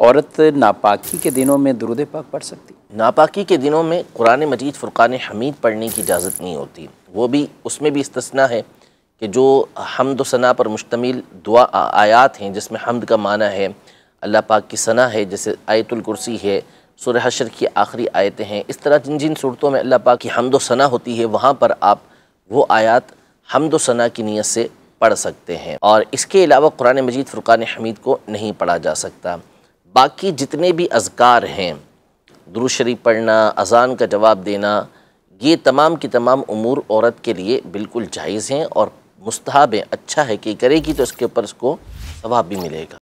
औरत नापाकी के दिनों में दरुद पाक पढ़ सकती नापाकी के दिनों में कुरान मजीद फ़ुरक़ान हमीद पढ़ने की इजाज़त नहीं होती वो भी उसमें भी इस्तना है कि जो हमद सना पर मुश्तमिल दुआ आयात हैं जिसमें हमद का माना है अल्लाह पाक की सना है जैसे आयतुल कुर्सी है सुर हशर की आखिरी आयतें हैं इस तरह जिन जिन सूरतों में अल्लाह पाक की हमद सना होती है वहाँ पर आप वो आयात हमद सना की नीयत से पढ़ सकते हैं और इसके अलावा कुरान मजीद फ़ुरक़ान हमीद को नहीं पढ़ा जा सकता बाकी जितने भी अजकार हैं दुरुशरी पढ़ना अजान का जवाब देना ये तमाम की तमाम उमूर औरत के लिए बिल्कुल जायज़ हैं और मुस्तहब है अच्छा है कि करेगी तो इसके ऊपर उसको सवाब भी मिलेगा